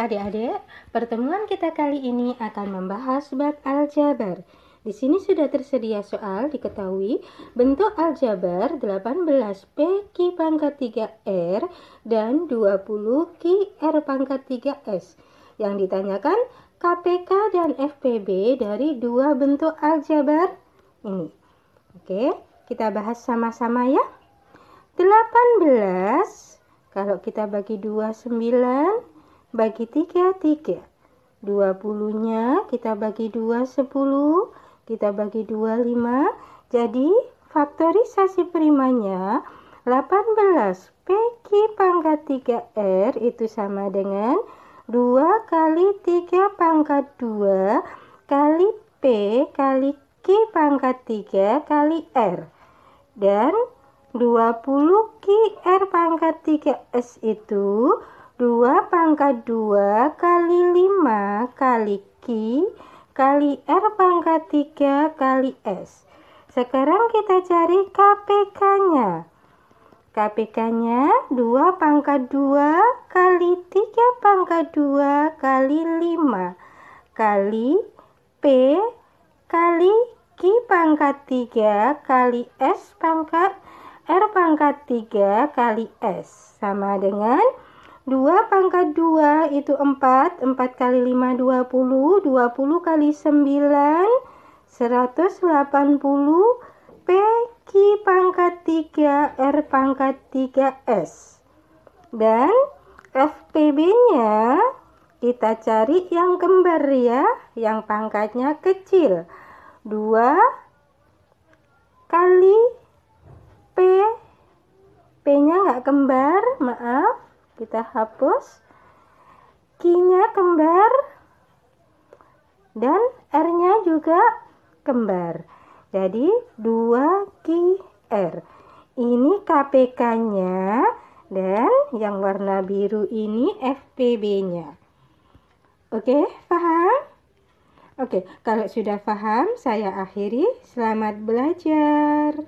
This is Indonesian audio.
adik-adik, pertemuan kita kali ini akan membahas bab aljabar. Di sini sudah tersedia soal diketahui bentuk aljabar 18P Q pangkat 3R dan 20 r pangkat 3S. Yang ditanyakan KPK dan FPB dari dua bentuk aljabar ini. Oke, kita bahas sama-sama ya. 18 kalau kita bagi dua sembilan bagi 3, 3. 20-nya kita bagi 2, 10. Kita bagi 2, 5. Jadi faktorisasi primanya 18 PQ pangkat 3R itu sama dengan 2 kali 3 pangkat 2 kali P kali Q pangkat 3 kali R dan 20 QR pangkat 3S itu 2 pangkat 2 kali 5 kali Q kali R pangkat 3 kali S. Sekarang kita cari KPK-nya. KPK-nya 2 pangkat 2 kali 3 pangkat 2 kali 5 kali P kali Q pangkat 3 kali S pangkat R pangkat 3 kali S sama dengan 2 pangkat 2 itu 4. 4 kali 5 20. 20 kali 9 180. P Q pangkat 3 R pangkat 3 S. Dan FPB-nya kita cari yang kembar ya, yang pangkatnya kecil. 2 kali P P-nya nggak kembar, maaf kita hapus kinya kembar dan R-nya juga kembar. Jadi 2 q R. Ini KPK-nya dan yang warna biru ini FPB-nya. Oke, paham? Oke, kalau sudah paham saya akhiri. Selamat belajar.